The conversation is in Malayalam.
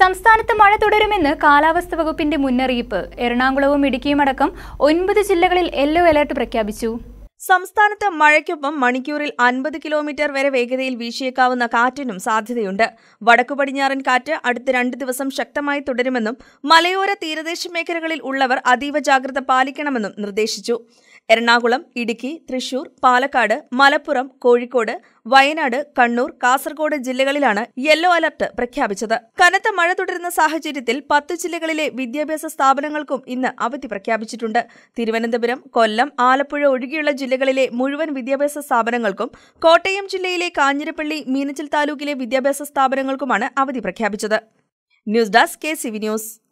സംസ്ഥാനത്ത് മഴ തുടരുമെന്ന് കാലാവസ്ഥ വകുപ്പിന്റെ മുന്നറിയിപ്പ് എറണാകുളവും അടക്കം ഒൻപത് ജില്ലകളിൽ യെല്ലോ അലേർട്ട് പ്രഖ്യാപിച്ചു സംസ്ഥാനത്ത് മഴയ്ക്കൊപ്പം മണിക്കൂറിൽ അൻപത് കിലോമീറ്റർ വരെ വേഗതയിൽ വീശിയേക്കാവുന്ന കാറ്റിനും സാധ്യതയുണ്ട് വടക്കു പടിഞ്ഞാറൻ കാറ്റ് അടുത്ത രണ്ട് ദിവസം ശക്തമായി തുടരുമെന്നും മലയോര തീരദേശ മേഖലകളിൽ ഉള്ളവർ അതീവ ജാഗ്രത പാലിക്കണമെന്നും നിർദ്ദേശിച്ചു എറണാകുളം ഇടുക്കി തൃശൂർ പാലക്കാട് മലപ്പുറം കോഴിക്കോട് വയനാട് കണ്ണൂർ കാസർഗോഡ് ജില്ലകളിലാണ് യെല്ലോ അലർട്ട് പ്രഖ്യാപിച്ചത് കനത്ത മഴ തുടരുന്ന സാഹചര്യത്തിൽ പത്ത് ജില്ലകളിലെ വിദ്യാഭ്യാസ സ്ഥാപനങ്ങൾക്കും ഇന്ന് അവധി പ്രഖ്യാപിച്ചിട്ടുണ്ട് തിരുവനന്തപുരം കൊല്ലം ആലപ്പുഴ ഒഴികെയുള്ള ജില്ലകളിലെ മുഴുവൻ വിദ്യാഭ്യാസ സ്ഥാപനങ്ങൾക്കും കോട്ടയം ജില്ലയിലെ കാഞ്ഞിരപ്പള്ളി മീനച്ചിൽ താലൂക്കിലെ വിദ്യാഭ്യാസ സ്ഥാപനങ്ങൾക്കുമാണ് അവധി പ്രഖ്യാപിച്ചത് ന്യൂസ് ഡെസ്ക് കെ ന്യൂസ്